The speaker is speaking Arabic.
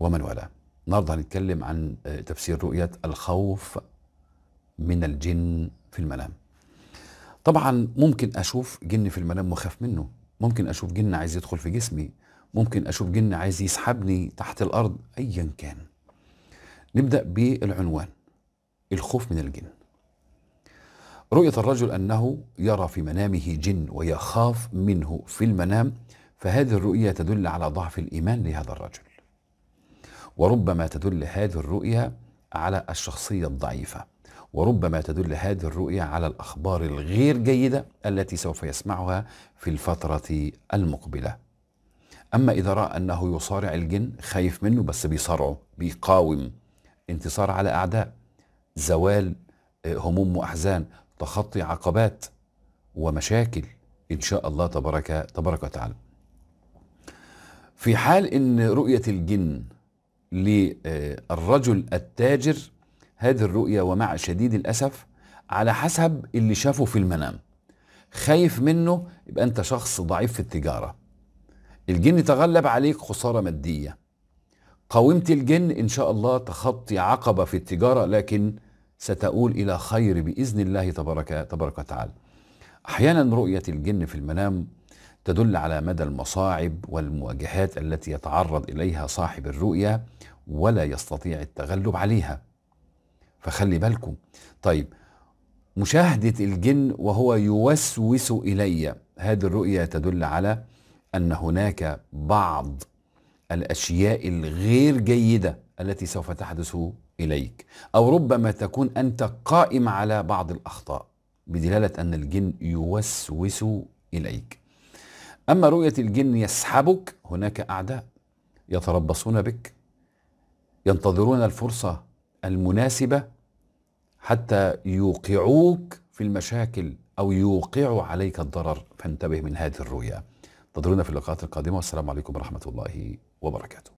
ومن والاه النهارده هنتكلم عن آه، تفسير رؤية الخوف من الجن في المنام طبعا ممكن اشوف جن في المنام واخاف منه ممكن اشوف جن عايز يدخل في جسمي ممكن اشوف جن عايز يسحبني تحت الارض ايا كان نبدا بالعنوان الخوف من الجن رؤيه الرجل انه يرى في منامه جن ويخاف منه في المنام فهذه الرؤيه تدل على ضعف الايمان لهذا الرجل وربما تدل هذه الرؤية على الشخصية الضعيفة وربما تدل هذه الرؤية على الأخبار الغير جيدة التي سوف يسمعها في الفترة المقبلة أما إذا رأى أنه يصارع الجن خايف منه بس بيصارعه بيقاوم انتصار على أعداء زوال آه، هموم وأحزان تخطي عقبات ومشاكل إن شاء الله تبارك تبارك وتعالى في حال ان رؤيه الجن للرجل التاجر هذه الرؤية ومع شديد الأسف على حسب اللي شافه في المنام خايف منه يبقى أنت شخص ضعيف في التجارة الجن تغلب عليك خسارة مادية قاومت الجن إن شاء الله تخطي عقبة في التجارة لكن ستؤول إلى خير بإذن الله تبارك, تبارك وتعالى أحيانا رؤية الجن في المنام تدل على مدى المصاعب والمواجهات التي يتعرض اليها صاحب الرؤيه ولا يستطيع التغلب عليها فخلي بالكم طيب مشاهده الجن وهو يوسوس الي هذه الرؤيه تدل على ان هناك بعض الاشياء الغير جيده التي سوف تحدث اليك او ربما تكون انت قائم على بعض الاخطاء بدلاله ان الجن يوسوس اليك أما رؤية الجن يسحبك هناك أعداء يتربصون بك ينتظرون الفرصة المناسبة حتى يوقعوك في المشاكل أو يوقعوا عليك الضرر فانتبه من هذه الرؤيا انتظرونا في اللقاءات القادمة والسلام عليكم ورحمة الله وبركاته